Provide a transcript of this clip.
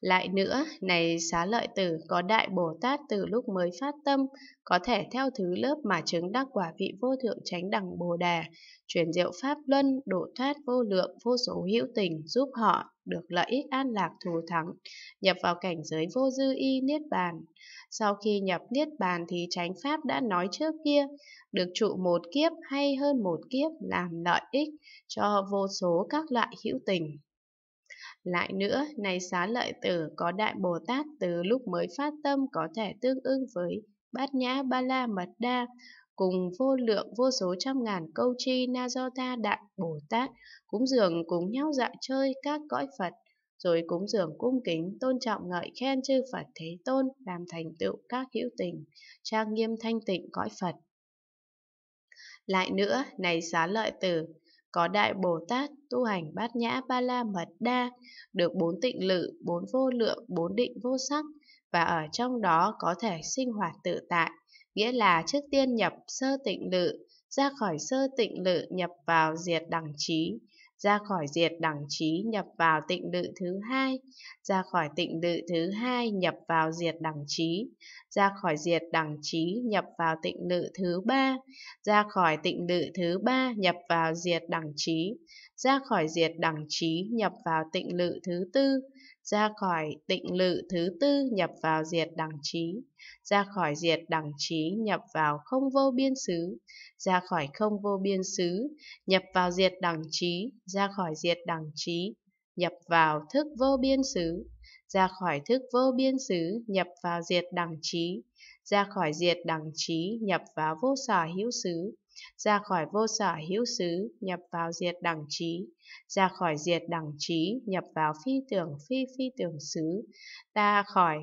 Lại nữa, này xá lợi tử có đại Bồ Tát từ lúc mới phát tâm, có thể theo thứ lớp mà chứng đắc quả vị vô thượng tránh đẳng Bồ Đà, chuyển diệu Pháp Luân, độ thoát vô lượng, vô số hữu tình, giúp họ được lợi ích an lạc thù thắng, nhập vào cảnh giới vô dư y Niết Bàn. Sau khi nhập Niết Bàn thì tránh Pháp đã nói trước kia, được trụ một kiếp hay hơn một kiếp làm lợi ích cho vô số các loại hữu tình. Lại nữa, này xá lợi tử có Đại Bồ Tát từ lúc mới phát tâm có thể tương ưng với Bát Nhã Ba La Mật Đa, cùng vô lượng vô số trăm ngàn câu chi na do ta đại bồ tát cúng dường cùng nhau dạo chơi các cõi phật rồi cúng dường cung kính tôn trọng ngợi khen chư phật thế tôn làm thành tựu các hữu tình trang nghiêm thanh tịnh cõi phật lại nữa này xá lợi tử có Đại Bồ Tát tu hành bát nhã ba la mật đa, được bốn tịnh lự, bốn vô lượng, bốn định vô sắc, và ở trong đó có thể sinh hoạt tự tại, nghĩa là trước tiên nhập sơ tịnh lự, ra khỏi sơ tịnh lự nhập vào diệt đẳng trí, ra khỏi diệt đẳng trí nhập vào tịnh lự thứ hai, ra khỏi tịnh lự thứ hai nhập vào diệt đẳng trí, ra khỏi diệt đẳng trí nhập vào tịnh lự thứ ba, ra khỏi tịnh lự thứ ba nhập vào diệt đẳng trí, ra khỏi diệt đẳng trí nhập vào tịnh lự thứ tư, ra khỏi tịnh lự thứ tư nhập vào diệt đẳng trí, ra khỏi diệt đẳng trí nhập vào không vô biên xứ, ra khỏi không vô biên xứ, nhập vào diệt đẳng trí, ra khỏi diệt đẳng trí, nhập vào thức vô biên xứ, ra khỏi thức vô biên xứ, nhập vào diệt đẳng trí, ra khỏi diệt đẳng trí, nhập vào vô sở hữu xứ, ra khỏi vô sở hữu xứ, nhập vào diệt đẳng trí, ra khỏi diệt đẳng trí, nhập vào phi tưởng phi phi tưởng xứ, ta khỏi